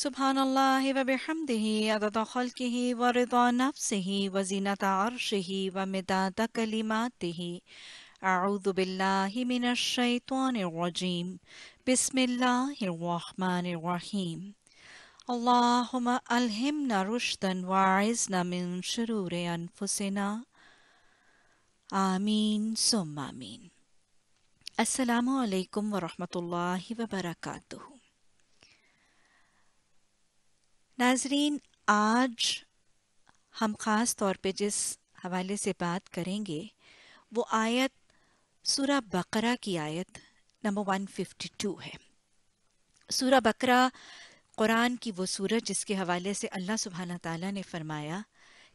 سبحان الله وبحمده عدد خلقه ورضا نفسه وزينة عرشه ومداد كلماته أعوذ بالله من الشيطان الرجيم بسم الله الرحمن الرحيم اللهم ألهمنا رشدا وعزنا من شرور أنفسنا آمين ثم آمين السلام عليكم ورحمة الله وبركاته नाजरीन आज हम ख़ास तौर पे जिस हवाले से बात करेंगे वो आयत सूरा बकरा की आयत नंबर 152 है सूरा बकरा कुरान की वो सूरत जिसके हवाले से अल्लाह सुबहाना ताला ने फरमाया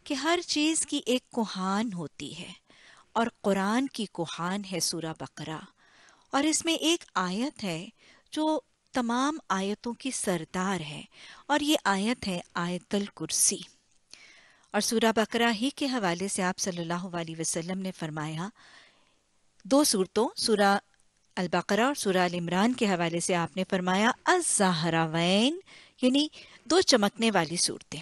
कि हर चीज़ की एक कुहान होती है और कुरान की कुहान है सूरा बकरा और इसमें एक आयत है जो तमाम आयतों की सरदार है और ये आयत है आयतल कुर्सी और सूरा बकरा ही के हवाले से आप सल्लल्लाहु अलैहि वसल्लम ने फरमाया दो सूरतों सूरा अल बकरा और सूरा अल इमरान के हवाले से आपने फरमाया अजहरावैन यानी दो चमकने वाली सूरतें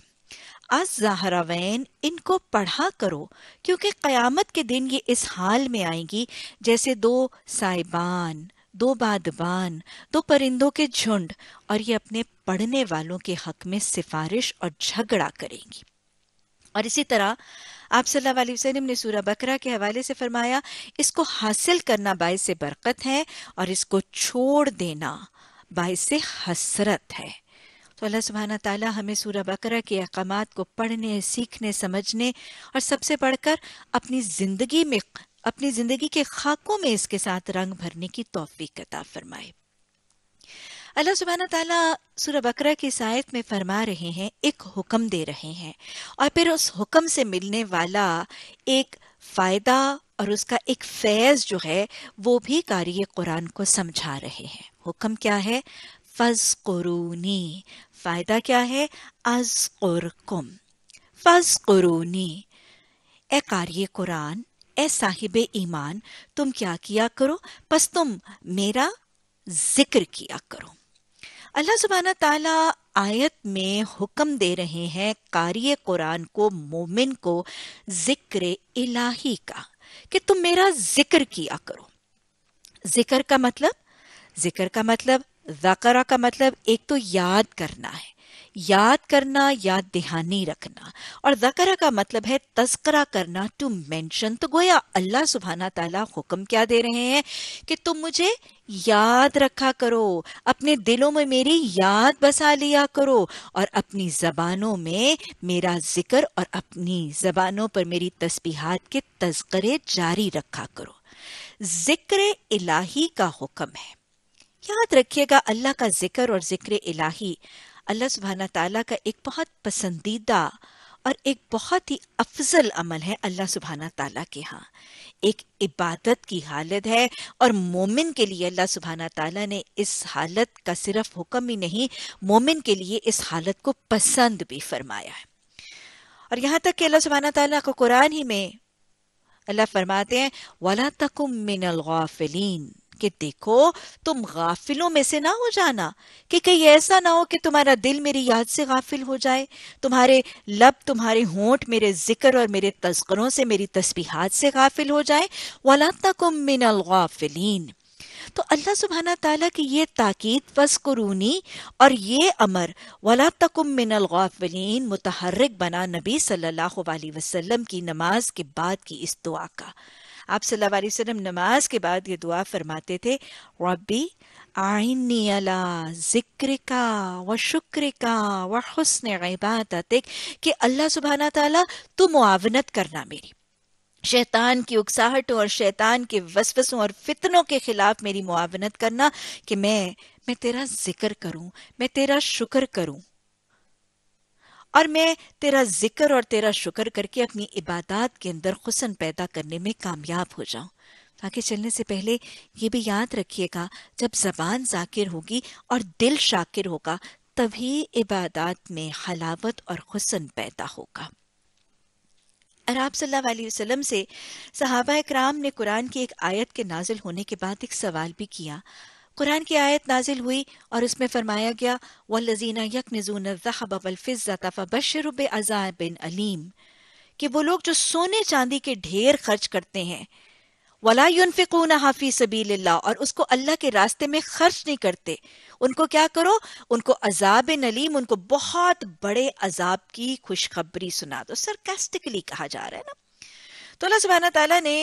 अजहरावैन इनको पढ़ा करो क्योंकि क़यामत के दिन ये इस हाल में आएंगी जैसे दो साइबान दो बादबान दो परिंदों के झुंड और ये अपने पढ़ने वालों के हक में सिफारिश और झगड़ा करेंगी और इसी तरह आप सल्लल्लाहु अलैहि वसल्लम ने सूरह बकरा के हवाले से फरमाया इसको हासिल करना बाय से बरकत है और इसको छोड़ देना बाय से हसरत है तो अल्लाह सुबहाना ताला हमें सूरह बकरा के अहकाम को पढ़ने सीखने समझने और सबसे बढ़कर अपनी ज़िंदगी में अपनी जिंदगी के खाकों में इसके साथ रंग भरने की तोफीक अता फरमाए अल्लाह सुबहाना तला सूर बकरा की सायत में फरमा रहे हैं एक हुक्म दे रहे हैं और फिर उस हुक्म से मिलने वाला एक फ़ायदा और उसका एक फैज़ जो है वो भी कारी कुरान को समझा रहे हैं हुक्म क्या है फज कुरूनी फ़ायदा क्या है अज कुरकुम फज कुरूनी ए कारी कुरान ए साहिब ईमान तुम क्या किया करो बस तुम मेरा जिक्र किया करो अल्लाह सुबहाना ताला आयत में हुक्म दे रहे हैं कार्य कुरान को मोमिन को जिक्र इलाही का कि तुम मेरा जिक्र किया करो जिक्र का मतलब जिक्र का मतलब जकरा का मतलब एक तो याद करना है याद करना याद दहानी रखना और जकरा का मतलब है तस्करा करना टू मेंशन तो गोया अल्लाह सुबहाना ताला हुक्म क्या दे रहे हैं कि तुम मुझे याद रखा करो अपने दिलों में मेरी याद बसा लिया करो और अपनी जबानों में मेरा जिक्र और अपनी जबानों पर मेरी तस्बीहात के तस्करे जारी रखा करो जिक्र इलाही का हुक्म है याद रखिएगा अल्लाह का जिक्र और जिक्र इलाही अल्लाह सुबहाना तला का एक बहुत पसंदीदा और एक बहुत ही अफजल अमल है अल्लाह सुबहाना तला के यहाँ एक इबादत की हालत है और मोमिन के लिए अल्लाह सुबहाना तला ने इस हालत का सिर्फ हुक्म ही नहीं मोमिन के लिए इस हालत को पसंद भी फरमाया है और यहाँ तक कि अल्लाह सुबहाना तला को कुरान ही में अल्लाह फरमाते हैं वाला तकुम मिनल कि देखो तुम गाफिलों में से ना हो जाना कि कहीं ऐसा ना हो कि तुम्हारा दिल मेरी याद से गाफिल हो जाए तुम्हारे लब तुम्हारे होंठ मेरे जिक्र और मेरे तस्करों से मेरी तस्बीहात से गाफिल हो जाए वाला गाफिलीन तो अल्लाह सुबहाना ताला की ये ताकीद वस्करूनी और ये अमर वला तकुम मिनल गाफिलीन मुतहरक बना नबी सल्लल्लाहु अलैहि वसल्लम की नमाज के बाद की इस दुआ का आप सल्लल्लाहु अलैहि वसल्लम नमाज के बाद ये दुआ फरमाते थे रब्बी आइनी अला जिक्र का व शुक्र का व हसन इबादत कि अल्लाह सुबहाना ताला तू मुआवनत करना मेरी शैतान की उकसाहटों और शैतान के वसवसों और फितनों के खिलाफ मेरी मुआवनत करना कि मैं मैं तेरा जिक्र करूं मैं तेरा शुक्र करूं और मैं तेरा जिक्र और तेरा शुक्र करके अपनी इबादत के अंदर हुसन पैदा करने में कामयाब हो जाऊं आगे चलने से पहले ये भी याद रखिएगा जब जबान जाकिर होगी और दिल शाकिर होगा तभी इबादत में हलावत और हुसन पैदा होगा और आप वसल्लम से सहाबा कराम ने कुरान की एक आयत के नाजिल होने के बाद एक सवाल भी किया कुरान की आयत नाजिल हुई और उसमें फरमाया गया वल्लजीना यकनजून ज़हबा फ़बशर बिन अलीम कि वो लोग जो सोने चांदी के ढेर खर्च करते हैं हाफी सबील और उसको अल्लाह के रास्ते में खर्च नहीं करते उनको क्या करो उनको अजाब नलीम उनको बहुत बड़े अजाब की खुशखबरी सुना दो सरकेस्टिकली कहा जा रहा है ना तो अल्लाह सुबहाना तला ने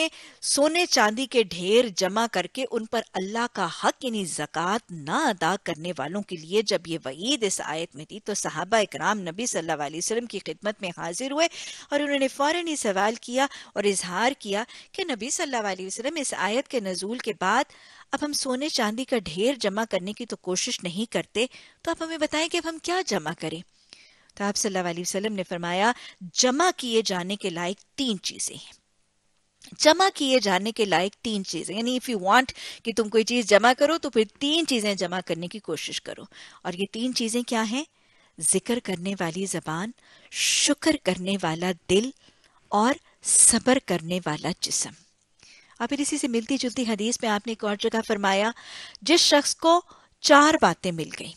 सोने चांदी के ढेर जमा करके उन पर अल्लाह का हक यानी जक़ात ना अदा करने वालों के लिए जब ये वईद इस आयत में थी तो सहाबा इकराम नबी सल्लाम की खिदमत में हाजिर हुए और उन्होंने फ़ौरन ही सवाल किया और इजहार किया कि नबी सल्लल्लाहु इस आयत के नज़ूल के बाद अब हम सोने चांदी का ढेर जमा करने की तो कोशिश नहीं करते तो आप हमें बताएं कि अब हम क्या जमा करें तो आप सल्लाम ने फरमाया जमा किए जाने के लायक तीन चीज़ें हैं जमा किए जाने के लायक तीन चीजें यानी इफ यू वांट कि तुम कोई चीज जमा करो तो फिर तीन चीजें जमा करने की कोशिश करो और ये तीन चीजें क्या हैं जिक्र करने वाली जबान शुक्र करने वाला दिल और सबर करने वाला जिसम और इसी से मिलती जुलती हदीस में आपने एक और जगह फरमाया जिस शख्स को चार बातें मिल गई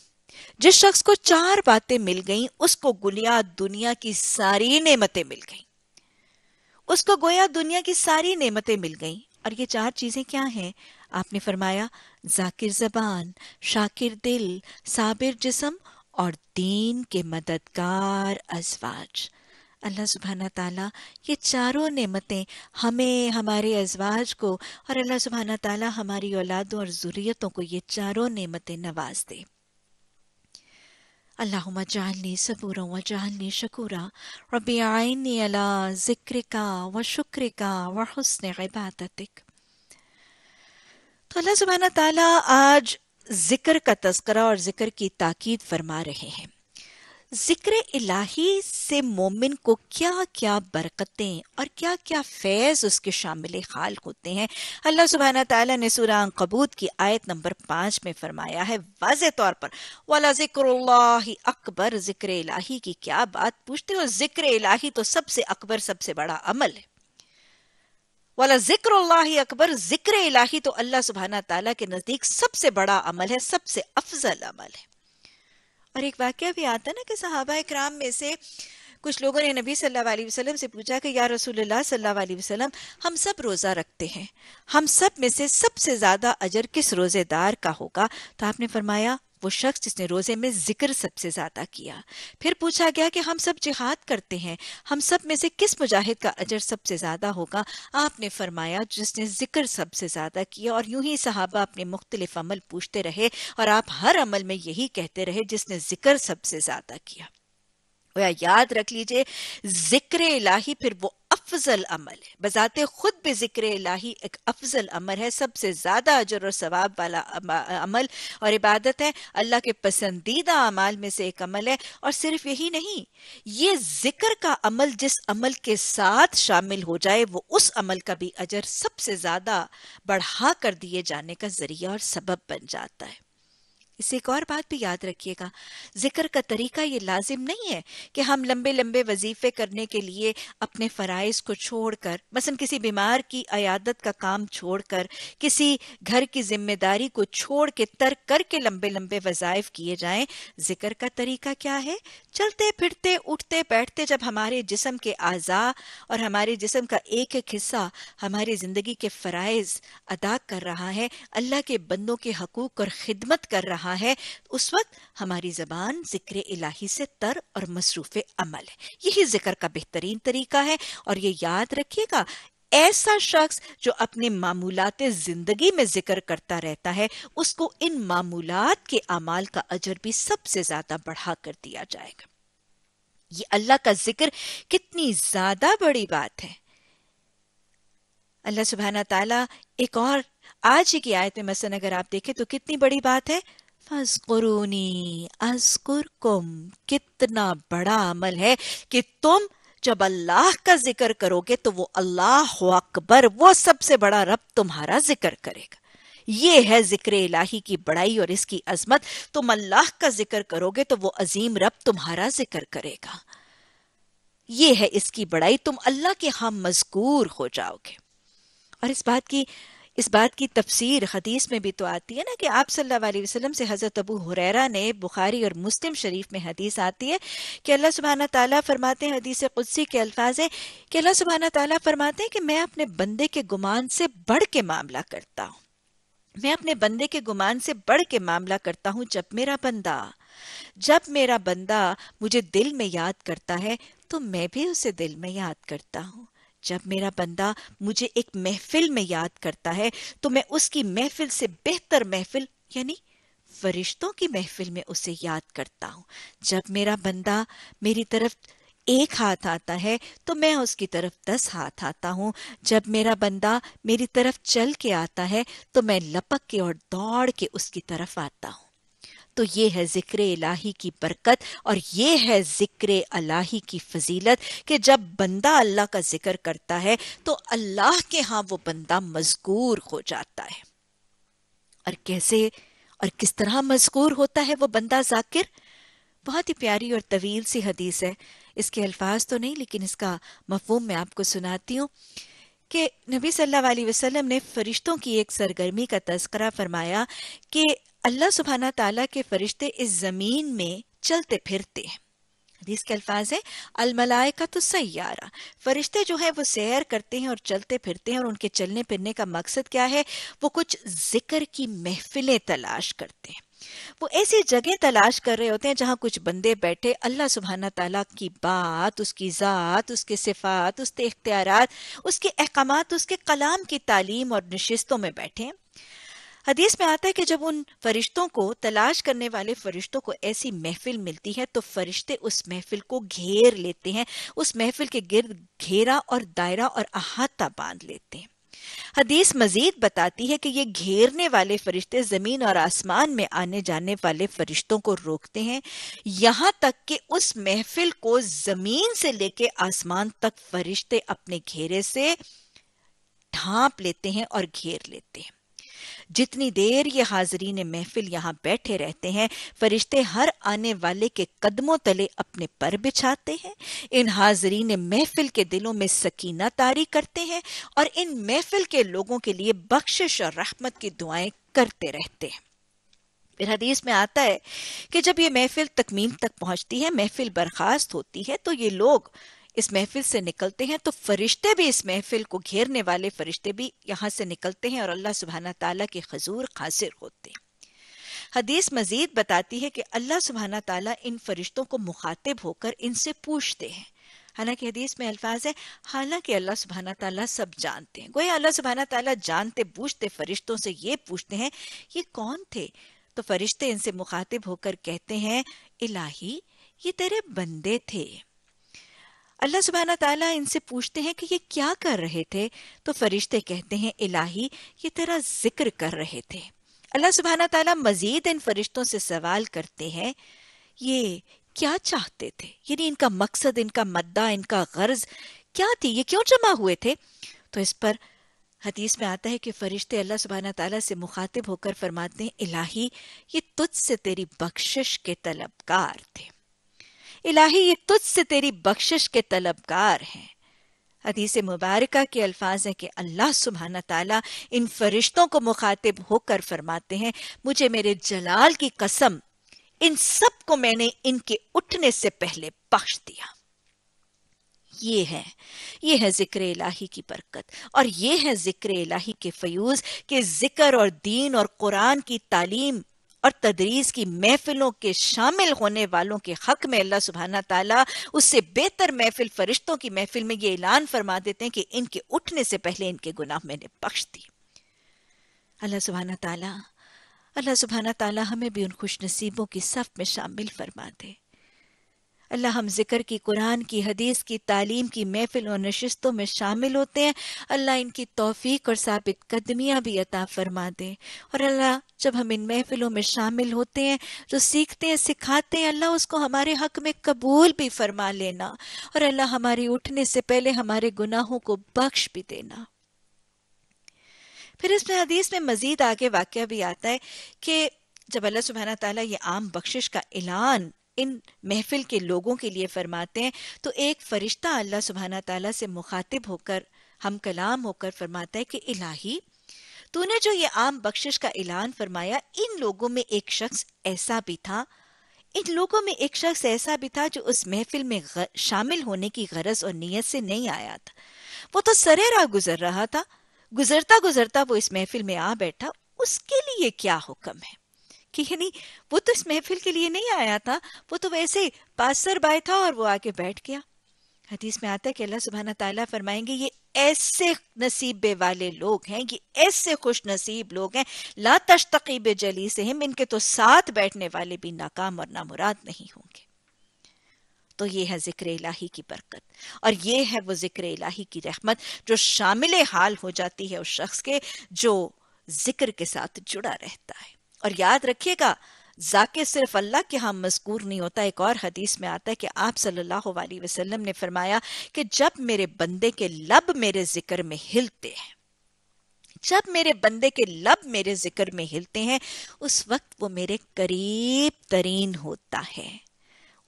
जिस शख्स को चार बातें मिल गई उसको गुलिया दुनिया की सारी नेमतें मिल गई उसको गोया दुनिया की सारी नेमतें मिल गईं और ये चार चीजें क्या हैं आपने फरमाया जाकिर जबान शाकिर दिल साबिर जिसम और दीन के मददगार अजवाज अल्लाह सुबहाना ताला ये चारों नेमतें हमें हमारे अजवाज को और अल्लाह सुबहाना ताला हमारी औलादों और जरूरीतों को ये चारों नेमतें नवाज दे अल्लाहुम्मा जालनी सबूरा व जालनी शकूरा रबी आइनी अला ज़िक्र का व शुक्र का व हसन इबादतिक तो अल्लाह सुबहाना ताला आज ज़िक्र का तस्करा और ज़िक्र की ताकीद फरमा रहे हैं जिक्र इलाही से मोमिन को क्या क्या बरकतें और क्या क्या फैज़ उसके शामिल खाल होते हैं अल्लाह सुबहाना तला ने सुरान कबूत की आयत नंबर पाँच में फरमाया है वाज तौर पर वाला जिक्र अकबर जिक्र इलाही की क्या बात पूछते हो जिक्र इलाही तो सबसे अकबर सबसे बड़ा अमल है वाला जिक्र अकबर जिक्र इलाही तो अल्लाह सुबहाना तला के नज़दीक सबसे बड़ा अमल है सबसे अफजल अमल है और एक वाक्य भी आता ना कि सहाबा कराम में से कुछ लोगों ने नबी सल्लल्लाहु अलैहि वसल्लम से पूछा कि या रसूलुल्लाह सल्लल्लाहु अलैहि वसल्लम हम सब रोज़ा रखते हैं हम सब में से सबसे ज़्यादा अजर किस रोज़ेदार का होगा तो आपने फरमाया वो शख्स जिसने रोजे में जिक्र सबसे ज्यादा किया फिर पूछा गया कि हम सब जिहाद करते हैं हम सब में से किस मुजाहिद का अजर सबसे ज्यादा होगा आपने फरमाया जिसने जिक्र सबसे ज्यादा किया और यूं ही सहाबा अपने मुख्तलिफ अमल पूछते रहे और आप हर अमल में यही कहते रहे जिसने जिक्र सबसे ज्यादा किया याद रख लीजिए जिक्र इलाही फिर वो अफजल अमल है बजाते खुद भी जिक्र इलाही एक अफजल अमल है सबसे ज्यादा अजर और सवाब वाला अमल और इबादत है अल्लाह के पसंदीदा अमाल में से एक अमल है और सिर्फ यही नहीं ये जिक्र का अमल जिस अमल के साथ शामिल हो जाए वो उस अमल का भी अजर सबसे ज्यादा बढ़ा कर दिए जाने का जरिया और सबब बन जाता है इसे एक और बात भी याद रखिएगा जिक्र का तरीका ये लाजिम नहीं है कि हम लंबे लंबे वजीफे करने के लिए अपने फ़राइज़ को छोड़कर मसलन किसी बीमार की अयादत का काम छोड़कर किसी घर की जिम्मेदारी को छोड़ के तर्क करके लंबे लंबे वज़ाइफ किए जाएं जिक्र का तरीका क्या है चलते फिरते उठते बैठते जब हमारे जिसम के आज़ा और हमारे जिसम का एक एक हिस्सा हमारी ज़िंदगी के फ़राइज़ अदा कर रहा है अल्लाह के बंदों के हकूक़ और ख़िदमत कर रहा रहा है उस वक्त हमारी जबान जिक्र इलाही से तर और मसरूफ़ अमल है यही जिक्र का बेहतरीन तरीका है और ये याद रखिएगा ऐसा शख्स जो अपने मामूलत जिंदगी में जिक्र करता रहता है उसको इन मामूलत के अमाल का अजर भी सबसे ज्यादा बढ़ा कर दिया जाएगा ये अल्लाह का जिक्र कितनी ज्यादा बड़ी बात है अल्लाह सुबहाना ताला एक और आज ही की आयत में मसन अगर आप देखें तो कितनी बड़ी बात है फजकुरूनी अजकुरकुम कितना बड़ा अमल है कि तुम जब अल्लाह का जिक्र करोगे तो वो अल्लाह अकबर वो सबसे बड़ा रब तुम्हारा जिक्र करेगा ये है जिक्र इलाही की बड़ाई और इसकी अजमत तुम अल्लाह का जिक्र करोगे तो वो अजीम रब तुम्हारा जिक्र करेगा ये है इसकी बड़ाई तुम अल्लाह के हम मजकूर हो जाओगे और इस बात की इस बात की तफसीर हदीस में भी तो आती है ना कि आप सल्लल्लाहु अलैहि वसल्लम से हज़रत अबू हुरैरा ने बुखारी और मुस्लिम शरीफ में हदीस आती है कि अल्लाह सुबहाना ताली फरमाते हैं हदीस कुदसी के अल्फाज हैं कि अल्लाह सुबहाना ताली फरमाते हैं कि मैं अपने बंदे के गुमान से बढ़ के मामला करता हूँ मैं अपने बंदे के गुमान से बढ़ के मामला करता हूँ जब मेरा बंदा जब मेरा बंदा मुझे दिल में याद करता है तो मैं भी उसे दिल में याद करता हूँ जब मेरा बंदा मुझे एक महफिल में याद करता है तो मैं उसकी महफिल से बेहतर महफिल यानी फरिश्तों की महफिल में उसे याद करता हूँ जब मेरा बंदा मेरी तरफ एक हाथ आता है तो मैं उसकी तरफ दस हाथ आता हूँ जब मेरा बंदा मेरी तरफ चल के आता है तो मैं लपक के और दौड़ के उसकी तरफ आता हूँ तो ये है जिक्र इलाही की बरकत और ये है जिक्र अलाही की फजीलत कि जब बंदा अल्लाह का जिक्र करता है तो अल्लाह के यहाँ वो बंदा मजकूर हो जाता है और कैसे और किस तरह मजकूर होता है वो बंदा जाकिर बहुत ही प्यारी और तवील सी हदीस है इसके अल्फाज तो नहीं लेकिन इसका मफहूम मैं आपको सुनाती हूँ कि नबी सल्लल्लाहु अलैहि वसल्लम ने फरिश्तों की एक सरगर्मी का तस्करा फरमाया कि अल्लाह सुबहाना तला के फरिश्ते इस ज़मीन में चलते फिरते हैं हदीस के अल्फाज है अलमलाय का तो सैारा फरिश्ते जो है वो सैर करते हैं और चलते फिरते हैं और उनके चलने फिरने का मकसद क्या है वो कुछ जिक्र की महफिलें तलाश करते हैं वो ऐसी जगह तलाश कर रहे होते हैं जहां कुछ बंदे बैठे अल्लाह सुबहाना तला की बात उसकी ज़ात उसके सिफात उसके इख्तियार उसके अहकाम उसके कलाम की तालीम और नशस्तों में बैठे हदीस में आता है कि जब उन फरिश्तों को तलाश करने वाले फरिश्तों को ऐसी महफिल मिलती है तो फरिश्ते उस महफिल को घेर लेते हैं उस महफिल के गिर्द घेरा और दायरा और अहाता बांध लेते हैं हदीस मजीद बताती है कि ये घेरने वाले फरिश्ते जमीन और आसमान में आने जाने वाले फरिश्तों को रोकते हैं यहां तक कि उस महफिल को जमीन से लेके आसमान तक फरिश्ते अपने घेरे से ढांप लेते हैं और घेर लेते हैं जितनी देर ये हाजरीन महफिल यहाँ बैठे रहते हैं फरिश्ते हर आने वाले के कदमों तले अपने पर बिछाते हैं इन हाजरीन महफिल के दिलों में सकीना तारी करते हैं और इन महफिल के लोगों के लिए बख्शिश और रहमत की दुआएं करते रहते हैं फिर हदीस में आता है कि जब ये महफिल तकमीम तक पहुंचती है महफिल बर्खास्त होती है तो ये लोग इस महफिल से निकलते हैं तो फरिश्ते भी इस महफिल को घेरने वाले फरिश्ते भी यहाँ से निकलते हैं और अल्लाह सुबहाना ताला के खजूर हाजिर होते हैं हदीस मजीद बताती है कि अल्लाह सुबहाना ताला इन फरिश्तों को मुखातिब होकर इनसे पूछते हैं हालांकि हदीस में अल्फाज है हालांकि अल्लाह सुबहाना तला सब जानते हैं गोया अल्लाह सुबहाना तला जानते पूछते फरिश्तों से ये पूछते हैं ये कौन थे तो फरिश्ते इनसे मुखातिब होकर कहते हैं इलाही ये तेरे बंदे थे अल्लाह सुबहाना तला इनसे पूछते हैं कि ये क्या कर रहे थे तो फरिश्ते कहते हैं इलाही ये तेरा जिक्र कर रहे थे अल्लाह सुबहाना तला मजीद इन फरिश्तों से सवाल करते हैं ये क्या चाहते थे यानी इनका मकसद इनका मद्दा इनका गर्ज क्या थी ये क्यों जमा हुए थे तो इस पर हदीस में आता है कि फरिश्ते अल्लाह सुबहान तला से मुखातिब होकर फरमाते हैं इलाही ये तुझसे तेरी बख्शिश के तलबकार थे इलाही ये से तेरी बख्शिश के तलबगार हैं हदीस मुबारका के अल्फाज हैं कि अल्लाह सुबहाना ताला इन फरिश्तों को मुखातिब होकर फरमाते हैं मुझे मेरे जलाल की कसम इन सब को मैंने इनके उठने से पहले बख्श दिया ये है ये है जिक्र इलाही की बरकत और ये है जिक्र इलाही के फयूज के जिक्र और दीन और कुरान की तालीम और तदरीस की महफिलों के शामिल होने वालों के हक में अल्लाह सुबहाना ताला उससे बेहतर महफिल फरिश्तों की महफिल में ये ऐलान फरमा देते हैं कि इनके उठने से पहले इनके गुनाह मैंने बख्श दी अल्लाह सुबहाना तला अल्लाह सुबहाना ताला हमें भी उन खुश नसीबों की सफ में शामिल फरमा दे अल्लाह हम जिक्र की कुरान की हदीस की तालीम की महफिल और नशस्तों में शामिल होते हैं अल्लाह इनकी तोफ़ीक और साबित कदमियाँ भी अता फरमा दें और अल्लाह जब हम इन महफिलों में शामिल होते हैं जो सीखते हैं सिखाते हैं अल्लाह उसको हमारे हक में कबूल भी फरमा लेना और अल्लाह हमारे उठने से पहले हमारे गुनाहों को बख्श भी देना फिर इसमें हदीस में मजीद आगे वाक्य भी आता है कि जब अल्लाह सुबहाना तला ये आम बख्शिश का ऐलान इन महफिल के लोगों के लिए फरमाते हैं तो एक फरिश्ता अल्लाह सुबहाना तला से मुखातिब होकर हम कलाम होकर फरमाता है कि इलाही तूने जो ये आम बख्शिश का ऐलान फरमाया इन लोगों में एक शख्स ऐसा भी था इन लोगों में एक शख्स ऐसा भी था जो उस महफिल में शामिल होने की गरज और नीयत से नहीं आया था वो तो सरेरा गुजर रहा था गुजरता गुजरता वो इस महफिल में आ बैठा उसके लिए क्या हुक्म है कि यानी वो तो इस महफिल के लिए नहीं आया था वो तो वैसे पासर बाय था और वो आके बैठ गया हदीस में आता है कि अल्लाह सुबहाना ताला फरमाएंगे ये ऐसे नसीबे वाले लोग हैं ये ऐसे खुश नसीब लोग हैं ला तशतकीब जली से हम इनके तो साथ बैठने वाले भी नाकाम और ना मुराद नहीं होंगे तो ये है जिक्र इलाही की बरकत और ये है वो जिक्र इलाही की रहमत जो शामिल हाल हो जाती है उस शख्स के जो जिक्र के साथ जुड़ा रहता है और याद रखिएगा जाके सिर्फ अल्लाह के यहां मजकूर नहीं होता एक और हदीस में आता है कि आप सल्लल्लाहु अलैहि वसल्लम ने फरमाया कि जब मेरे बंदे के लब मेरे जिक्र में हिलते हैं जब मेरे बंदे के लब मेरे जिक्र में हिलते हैं उस वक्त वो मेरे करीब तरीन होता है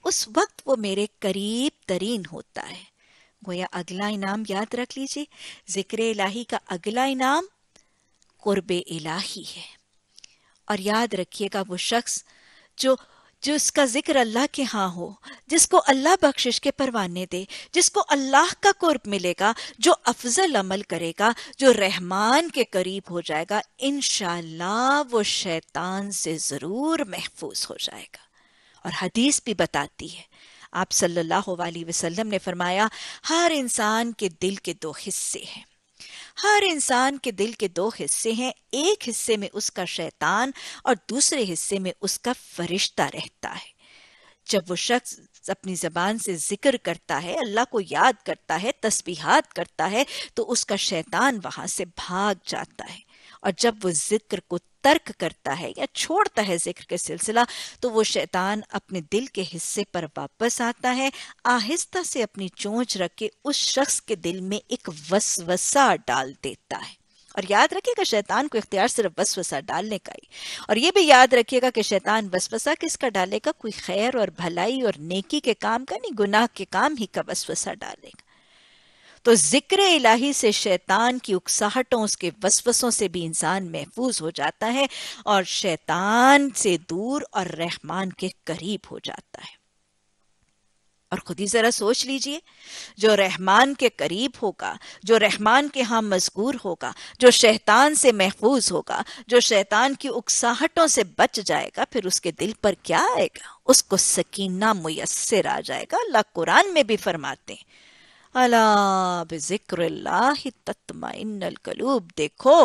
उस वक्त वो मेरे करीब तरीन होता है गोया अगला इनाम याद रख लीजिए जिक्र इलाही का अगला इनाम कुर्ब इलाही है और याद रखिएगा वो शख्स जो जो उसका जिक्र अल्लाह के हाँ हो जिसको अल्लाह बख्शिश के परवाने दे जिसको अल्लाह का कुर्ब मिलेगा जो अफजल अमल करेगा जो रहमान के करीब हो जाएगा इन वो शैतान से ज़रूर महफूज हो जाएगा और हदीस भी बताती है आप सल्लल्लाहु अलैहि वसल्लम ने फरमाया हर इंसान के दिल के दो हिस्से हैं हर इंसान के दिल के दो हिस्से हैं एक हिस्से में उसका शैतान और दूसरे हिस्से में उसका फरिश्ता रहता है जब वो शख्स अपनी जबान से जिक्र करता है अल्लाह को याद करता है तस्बीहात करता है तो उसका शैतान वहां से भाग जाता है और जब वो जिक्र को तर्क करता है या छोड़ता है जिक्र के सिलसिला तो वो शैतान अपने दिल के हिस्से पर वापस आता है आहिस्ता से अपनी चोंच रख के उस शख्स के दिल में एक वसवसा डाल देता है और याद रखिएगा शैतान को इख्तियार सिर्फ वसवसा डालने का ही और ये भी याद रखिएगा कि शैतान वसवसा किसका डालेगा कोई खैर और भलाई और नेकी के काम का नहीं गुनाह के काम ही का वसवसा डालेगा तो जिक्र इलाही से शैतान की उकसाहटों उसके वसवसों से भी इंसान महफूज हो जाता है और शैतान से दूर और रहमान के करीब हो जाता है और खुद ही जरा सोच लीजिए जो रहमान के करीब होगा जो रहमान के यहां मजगूर होगा जो शैतान से महफूज होगा जो शैतान की उकसाहटों से बच जाएगा फिर उसके दिल पर क्या आएगा उसको सकीना मुयसर आ जाएगा अल्लाह कुरान में भी फरमाते हैं अला देखो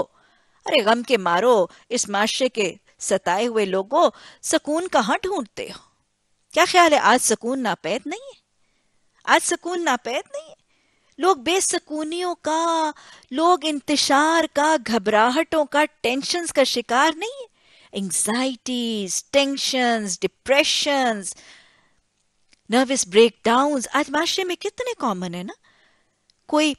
अरे गम के मारो इस माशरे के सताए हुए लोगों सकून कहाँ ढूंढते हो क्या ख्याल है आज सकून नापैद नहीं है आज सकून नापैद नहीं है लोग बेसकूनियों का लोग इंतशार का घबराहटों का टेंशन का शिकार नहीं है anxieties tension depression nervous breakdown आज माशरे में कितने कॉमन है ना कोई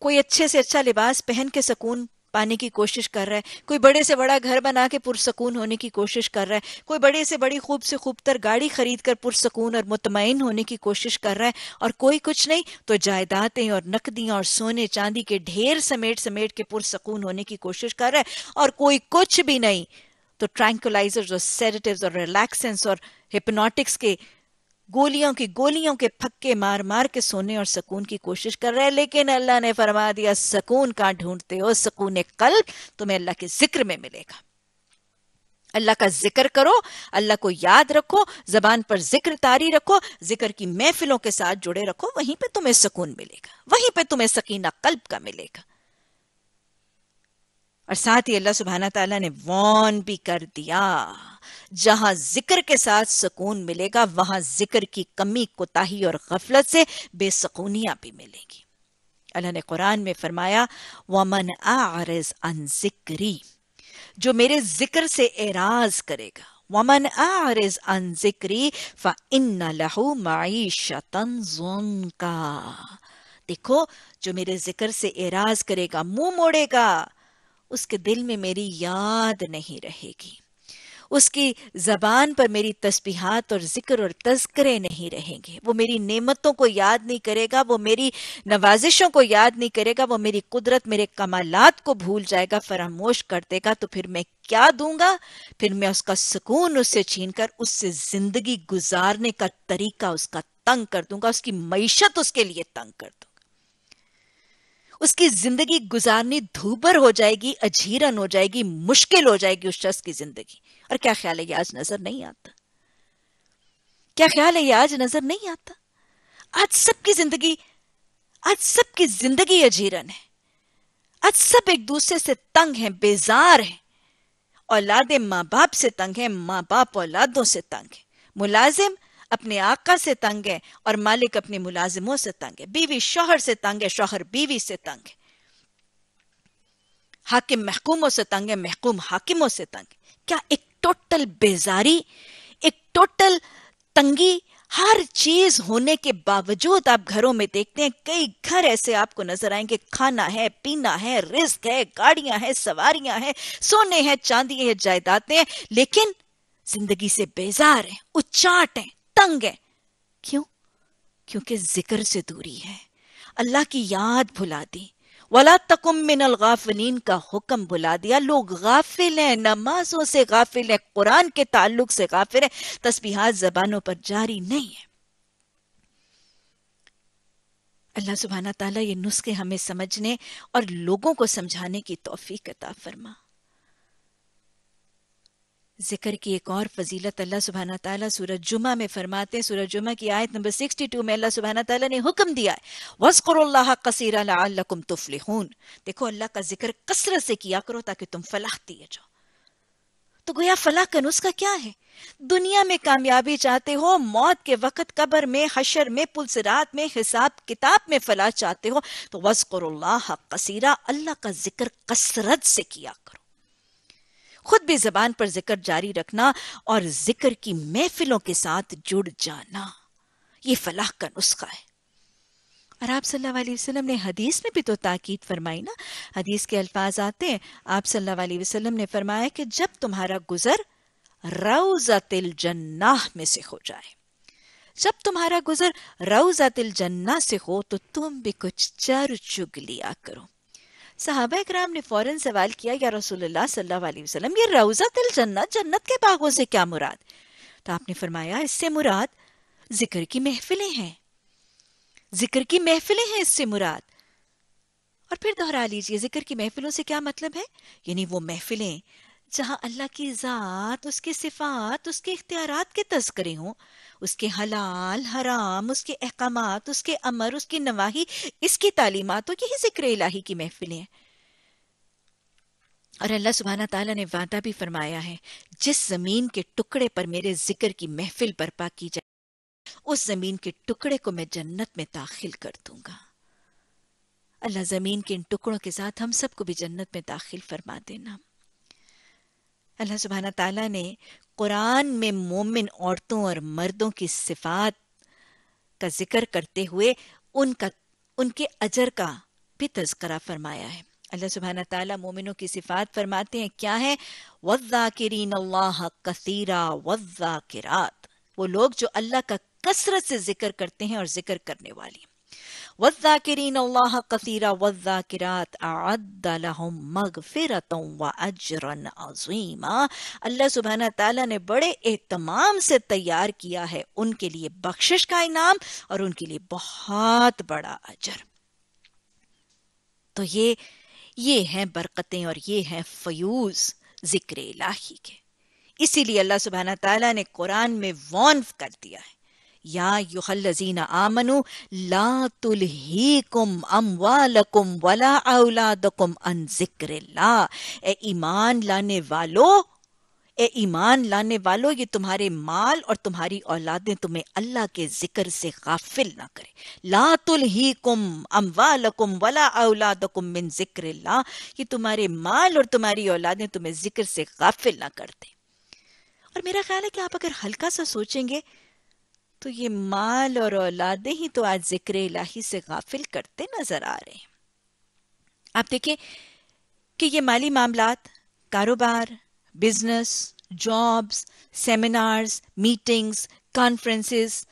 कोई अच्छे से अच्छा लिबास पहन के सुकून पाने की कोशिश कर रहा है कोई बड़े से बड़ा घर बना के पुरसकून होने की कोशिश कर रहा है कोई बड़े से बड़ी खूब से खूबतर गाड़ी खरीद कर पुरसकून और मुतमिन होने की कोशिश कर रहा है और कोई कुछ नहीं तो जायदादें और नकदियां और सोने चांदी के ढेर समेट समेट के पुरसकून होने की कोशिश कर रहा है और कोई कुछ भी नहीं तो ट्रैंकुलाइजर्स और सेरेटिव्स और रिलैक्सेंस और हिप्नोटिक्स के गोलियों की गोलियों के फक्के मार मार के सोने और सुकून की कोशिश कर रहे हैं लेकिन अल्लाह ने फरमा दिया सुकून कहाँ ढूंढते हो सुकून कल तुम्हें अल्लाह के जिक्र में मिलेगा अल्लाह का जिक्र करो अल्लाह को याद रखो जबान पर जिक्र तारी रखो जिक्र की महफिलों के साथ जुड़े रखो वहीं पे तुम्हें सुकून मिलेगा वहीं पे तुम्हें सकीना कल्ब का मिलेगा और साथ ही अल्लाह सुबहाना तला ने वॉन भी कर दिया जहां जिक्र के साथ सुकून मिलेगा वहां जिक्र की कमी कोताही और गफलत से बेसकूनियां भी मिलेगी अल्लाह ने कुरान में फरमाया वमन आरज अन जिक्री जो मेरे जिक्र से एराज करेगा वमन आरज अन जिक्री फ इन लहू माईशतन का देखो जो मेरे जिक्र से एराज करेगा मुंह मोड़ेगा उसके दिल में मेरी याद नहीं रहेगी उसकी जबान पर मेरी तस्बीहात और जिक्र और तस्करे नहीं रहेंगे वो मेरी नेमतों को याद नहीं करेगा वो मेरी नवाजिशों को याद नहीं करेगा वो मेरी कुदरत मेरे कमालात को भूल जाएगा फरामोश कर देगा तो फिर मैं क्या दूंगा फिर मैं उसका सुकून उससे छीन कर उससे जिंदगी गुजारने का तरीका उसका तंग कर दूंगा उसकी मीशत उसके लिए तंग कर दूंगा उसकी जिंदगी गुजारनी धूबर हो जाएगी अजीरन हो जाएगी मुश्किल हो जाएगी उस शख्स की जिंदगी और क्या ख्याल है ये आज नजर नहीं आता क्या ख्याल है ये आज नजर नहीं आता आज सबकी जिंदगी आज सबकी जिंदगी अजीरन है आज सब एक दूसरे से तंग हैं बेजार हैं औलादे माँ बाप से तंग हैं माँ बाप औलादों से तंग है मुलाजिम अपने आका से तंग है और मालिक अपने मुलाजिमों से तंग है बीवी शोहर से तंग है शोहर बीवी से तंग है हाकिम महकूमों से तंग है महकूम हाकिमों से तंग है क्या एक टोटल बेजारी एक टोटल तंगी हर चीज होने के बावजूद आप घरों में देखते हैं कई घर ऐसे आपको नजर आएंगे खाना है पीना है रिस्क है गाड़ियां हैं सवारियां हैं सोने हैं चांदी है जायदादें हैं लेकिन जिंदगी से बेजार है उचाट है तंग है क्यों क्योंकि जिक्र से दूरी है अल्लाह की याद भुला दी वला तकुम मिन गाफिलीन का हुक्म भुला दिया लोग गाफिल हैं नमाजों से गाफिल हैं कुरान के ताल्लुक से गाफिल हैं तस्बीहात जबानों पर जारी नहीं है अल्लाह सुबहाना ताला ये नुस्खे हमें समझने और लोगों को समझाने की तोफीक अता फरमा जिक्र की एक और फजीलत अल्लाह सुबहाना ताला सूरज जुमा में फरमाते हैं सूरज जुमा की आयत नंबर 62 में अल्लाह सुबहाना ताला ने हुक्म दिया है वस्कुरुल्लाह कसीरा लअल्लकुम तुफ्लिहून देखो अल्लाह का जिक्र कसरत से किया करो ताकि तुम फलाह दिए जाओ तो गोया फलाह का नुस्खा क्या है दुनिया में कामयाबी चाहते हो मौत के वक्त कब्र में हशर में पुलसरात में हिसाब किताब में फलाह चाहते हो तो वस्कुरुल्लाह कसीरा अल्लाह का जिक्र कसरत से किया करो खुद भी जबान पर जिक्र जारी रखना और जिक्र की महफिलों के साथ जुड़ जाना ये फलाह का नुस्खा है और आप सल्लल्लाहु अलैहि वसल्लम ने हदीस में भी तो ताकीद फरमाई ना हदीस के अल्फाज आते हैं आप सल्लल्लाहु अलैहि वसल्लम ने फरमाया कि जब तुम्हारा गुजर तिल जन्नाह में से हो जाए जब तुम्हारा गुजर तिल जन्ना से हो तो तुम भी कुछ चर चुग लिया करो सहाबा इक्राम ने फौरन सवाल किया या रसूलुल्लाह सल्लल्लाहु ये रोजा तिल जन्नत जन्नत के बागों से क्या मुराद तो आपने फरमाया इससे मुराद जिक्र की महफिलें हैं जिक्र की महफिलें हैं इससे मुराद और फिर दोहरा लीजिए जिक्र की महफिलों से क्या मतलब है यानी वो महफिलें जहाँ अल्लाह की ज़ात उसके सिफात उसके इख्तियार के तस्करे हों उसके हलाल हराम उसके अहकाम उसके अमर उसकी नवाही इसकी तालीमत हो यही जिक्र इलाही की महफिलें हैं और अल्लाह सुबहाना ताला ने वादा भी फरमाया है जिस ज़मीन के टुकड़े पर मेरे जिक्र की महफिल बर्पा की जाए उस ज़मीन के टुकड़े को मैं जन्नत में दाखिल कर दूंगा अल्लाह ज़मीन के इन टुकड़ों के साथ हम सबको भी जन्नत में दाखिल फरमा देना अल्लाह सुबहाना तला ने कुरान में मोमिन औरतों और मर्दों की सिफात का जिक्र करते हुए उनका उनके अजर का भी तस्करा फरमाया है अल्लाह सुबहान तला मोमिनों की सिफात फरमाते हैं क्या है वज़ाकिरीन अल्लाह कसीरा वज़ाकिरात वो लोग जो अल्लाह का कसरत से जिक्र करते हैं और जिक्र करने वाली अल्लाह कसीरा बड़े एहतमाम से तैयार किया है उनके लिए बख्शिश का इनाम और उनके लिए बहुत बड़ा अजर तो ये ये है बरकतें और ये है फयूज जिक्र इलाही के इसीलिए अल्लाह सुबहाना ताला ने कुरान में वॉन्फ कर दिया है या युहल्लजीना आमनु ला तुल्हीकुम अमवालकुम वला औलादकुम अन जिक्रिल्ला ए ईमान लाने वालों ए ईमान लाने वालों ये तुम्हारे माल और तुम्हारी औलादें तुम्हें अल्लाह के जिक्र से गाफिल ना करे ला तुल्हीकुम अमवालकुम वला औलादकुम मिन जिक्र ये तुम्हारे माल और तुम्हारी औलादें तुम्हें जिक्र से गाफिल ना करते और मेरा ख्याल है कि आप अगर हल्का सा सोचेंगे तो ये माल और औलादे ही तो आज जिक्र इलाही से गाफिल करते नजर आ रहे हैं आप देखें कि ये माली मामला कारोबार business jobs seminars meetings conferences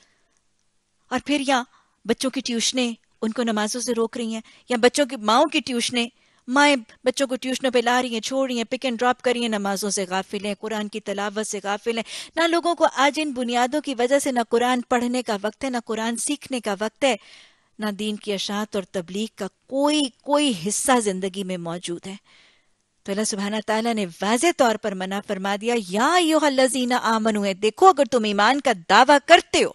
और फिर या बच्चों की ट्यूशनें उनको नमाजों से रोक रही हैं या बच्चों की माओ की ट्यूशनें माएँ बच्चों को ट्यूशनों पे ला रही हैं छोड़ रही हैं पिक एंड ड्रॉप करी हैं नमाजों से गाफिल हैं कुरान की तलावत से गाफिल हैं ना लोगों को आज इन बुनियादों की वजह से ना कुरान पढ़ने का वक्त है ना कुरान सीखने का वक्त है ना दीन की अशात और तबलीग का कोई कोई हिस्सा जिंदगी में मौजूद है तो अल्लाह सुबहाना तला ने वाज तौर पर मना फरमा दिया या यो लजीना आमन हुए देखो अगर तुम ईमान का दावा करते हो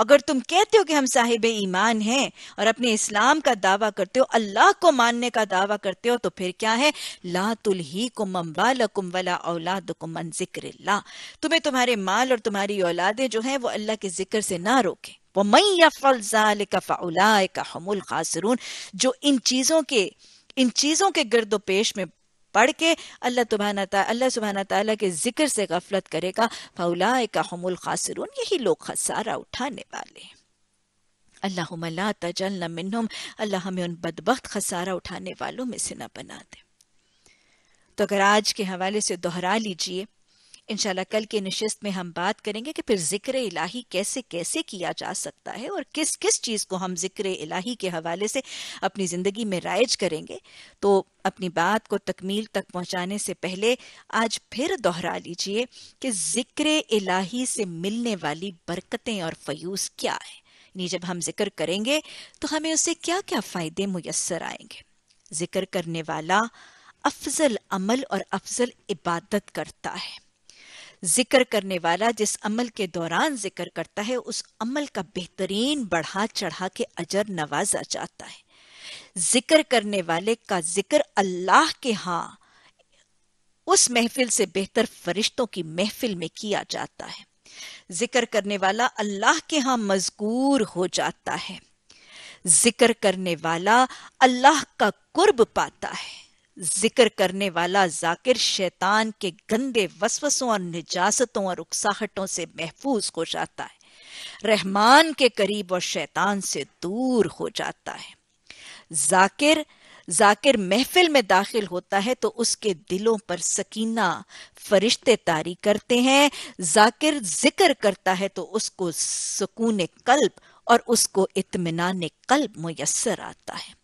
अगर तुम कहते हो कि हम साहिब ईमान हैं और अपने इस्लाम का दावा करते हो अल्लाह को मानने का दावा करते हो तो फिर क्या है ला तुल ही कुम अम्बालकुम वला औलाद कुम जिक्र तुम्हें तुम्हारे माल और तुम्हारी औलादें जो हैं वो अल्लाह के जिक्र से ना रोके वो रोकें खासरून जो इन चीज़ों के इन चीज़ों के गर्दोपेश पेश में पढ़ के अल्लाह तुबहाना अल्लाह सुबहाना तला के जिक्र से गफलत करेगा फौला का हमुल खासरून यही लोग खसारा उठाने वाले अल्लाह तजल न मिनम अल्लाह हमें उन बदबक खसारा उठाने वालों में से न बना दे तो अगर आज के हवाले से दोहरा लीजिए इनशाला कल के नशस्त में हम बात करेंगे कि फिर जिक्र इलाही कैसे कैसे किया जा सकता है और किस किस चीज़ को हम जिक्र इलाही के हवाले से अपनी ज़िंदगी में राइज करेंगे तो अपनी बात को तकमील तक पहुंचाने से पहले आज फिर दोहरा लीजिए कि जिक्र इलाही से मिलने वाली बरकतें और फयूस क्या है नहीं जब हम जिक्र करेंगे तो हमें उससे क्या क्या फ़ायदे मुयसर आएंगे जिक्र करने वाला अफजल अमल और अफजल इबादत करता है जिक्र करने वाला जिस अमल के दौरान जिक्र करता है उस अमल का बेहतरीन बढ़ा चढ़ा के अजर नवाजा जाता है जिक्र करने वाले का जिक्र अल्लाह के हाँ उस महफिल से बेहतर फरिश्तों की महफिल में किया जाता है जिक्र करने वाला अल्लाह के हाँ मजकूर हो जाता है जिक्र करने वाला अल्लाह का कुर्ब पाता है जिक्र करने वाला जाकिर शैतान के गंदे वसवसों और निजासतों और उकसाहटों से महफूज हो जाता है रहमान के करीब और शैतान से दूर हो जाता है जाकिर जाकिर महफिल में दाखिल होता है तो उसके दिलों पर सकीना फरिश्ते तारी करते हैं जाकिर जिक्र करता है तो उसको सुकून कल्ब और उसको इतमान कल्ब मुयसर आता है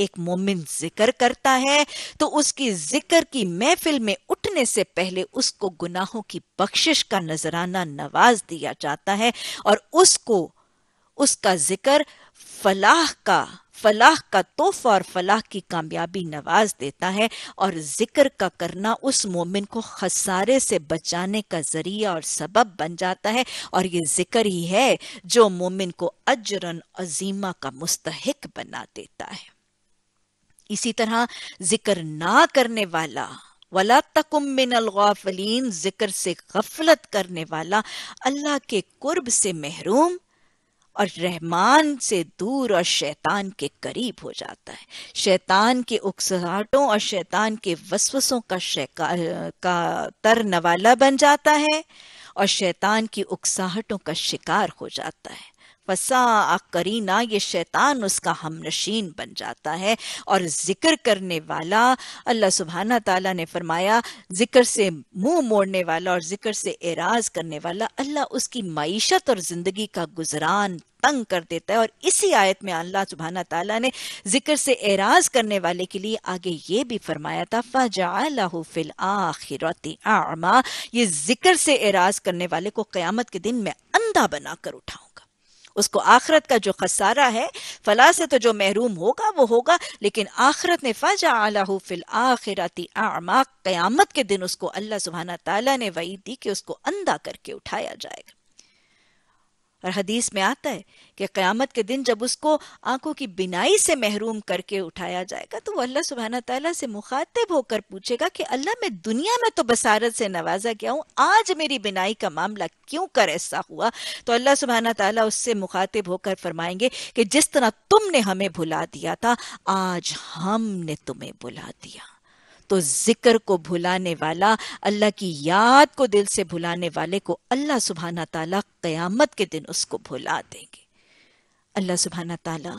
एक मोमिन जिक्र करता है तो उसकी जिक्र की महफिल में उठने से पहले उसको गुनाहों की बख्शिश का नजराना नवाज दिया जाता है और उसको उसका जिक्र फलाह का फलाह का तोहफा और फलाह की कामयाबी नवाज देता है और जिक्र का करना उस मोमिन को खसारे से बचाने का जरिया और सबब बन जाता है और ये जिक्र ही है जो मोमिन को अजरन अजीमा का मुस्तहक बना देता है इसी तरह जिक्र ना करने वाला वला तकुम मिन अलगाफलीन जिक्र से गफलत करने वाला अल्लाह के कुर्ब से महरूम और रहमान से दूर और शैतान के करीब हो जाता है शैतान के उकसाहटों और शैतान के वसवसों का शिकार का तर नवाला बन जाता है और शैतान की उकसाहटों का शिकार हो जाता है फसा करीना ये शैतान उसका हम नशीन बन जाता है और जिक्र करने वाला अल्लाह सुबहाना ताला ने फरमाया जिक्र से मुंह मोड़ने वाला और जिक्र से एराज करने वाला अल्लाह उसकी मीशत और जिंदगी का गुजरान तंग कर देता है और इसी आयत में अल्लाह सुबहाना ताला ने जिक्र से एराज करने वाले के लिए आगे ये भी फरमाया था फ़जालाहु फिल आखिरती आमा ये जिक्र से एराज करने वाले को क्यामत के दिन में अंधा बनाकर उठाऊ उसको आखरत का जो खसारा है फला से तो जो महरूम होगा वो होगा लेकिन आखरत ने फजा आला फिल आखिरती आमा क्यामत के दिन उसको अल्लाह सुबहाना तला ने वही दी कि उसको अंधा करके उठाया जाएगा और हदीस में आता है कि क्यामत के दिन जब उसको आंखों की बिनाई से महरूम करके उठाया जाएगा तो वो अल्लाह सुबहाना तला से मुखातिब होकर पूछेगा कि अल्लाह मैं दुनिया में तो बसारत से नवाजा गया हूँ आज मेरी बिनाई का मामला क्यों कर ऐसा हुआ तो अल्लाह सुबहाना तला उससे मुखातिब होकर फरमाएंगे कि जिस तरह तुमने हमें भुला दिया था आज हमने तुम्हें भुला दिया तो जिक्र को भुलाने वाला अल्लाह की याद को दिल से भुलाने वाले को अल्लाह सुबहाना ताला क़यामत के दिन उसको भुला देंगे अल्लाह सुबहाना ताला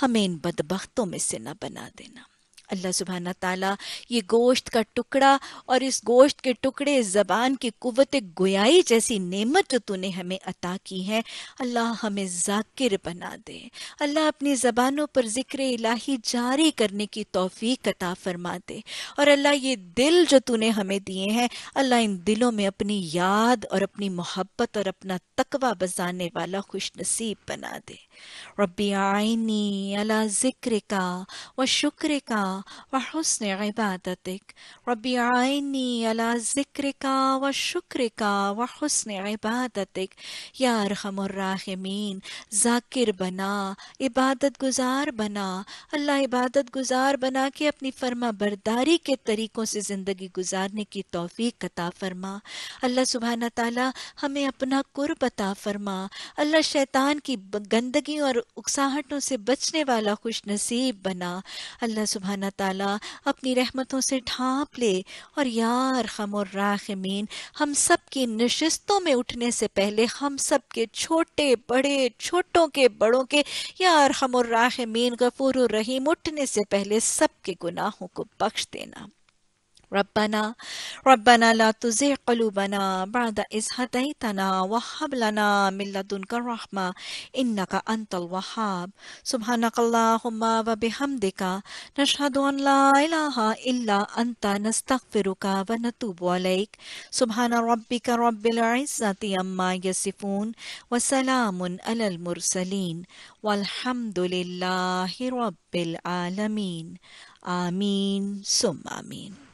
हमें इन बदबख्तों में से ना बना देना अल्लाह सुबहाना ताला ये गोश्त का टुकड़ा और इस गोश्त के टुकड़े ज़बान की कुवत गोयाई जैसी नेमत जो तूने हमें अता की है अल्लाह हमें जाकिर बना दे अल्लाह अपनी ज़बानों पर ज़िक्र इलाही जारी करने की तोफ़ी अता फरमा दे और अल्लाह ये दिल जो तूने हमें दिए हैं अल्लाह इन दिलों में अपनी याद और अपनी मोहब्बत और अपना तकवा बजाने वाला खुश नसीब बना दे रब आइनी अला ज़िक्र का व शुक्र का व इबादतिक रब आइनी अला ज़िक्र का व शुक्र का व हसन इबादतिक या बना इबादत गुजार बना अल्लाह इबादत गुजार बना के अपनी फरमा बरदारी के तरीक़ों से ज़िंदगी गुजारने की तोफीक कता फरमा अल्लाह सुबहाना ताली हमें अपना कुर्ब फरमा अल्लाह शैतान की गंदगी तंगी और उकसाहटों से बचने वाला खुश नसीब बना अल्लाह सुबहाना ताला अपनी रहमतों से ढांप ले और यार खम और राखमीन हम सब की नशस्तों में उठने से पहले हम सब के छोटे बड़े छोटों के बड़ों के यार खम और राखमीन गफूर रहीम उठने से पहले सब के गुनाहों को बख्श देना ربنا ربنا لا تزغ قلوبنا بعد إذ هديتنا وهب لنا من لدنك الرحمة إنك أنت الوهاب سبحانك اللهم وبحمدك نشهد أن لا إله إلا أنت نستغفرك ونتوب عليك سبحان ربك رب العزة عما يصفون وسلام على المرسلين والحمد لله رب العالمين آمين ثم آمين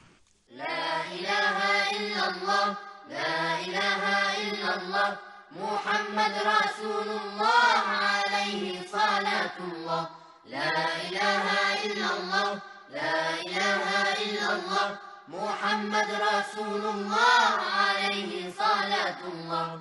لا إله إلا الله لا إله إلا الله محمد رسول الله عليه صلاة الله لا إله إلا الله لا إله إلا الله محمد رسول الله عليه صلاة الله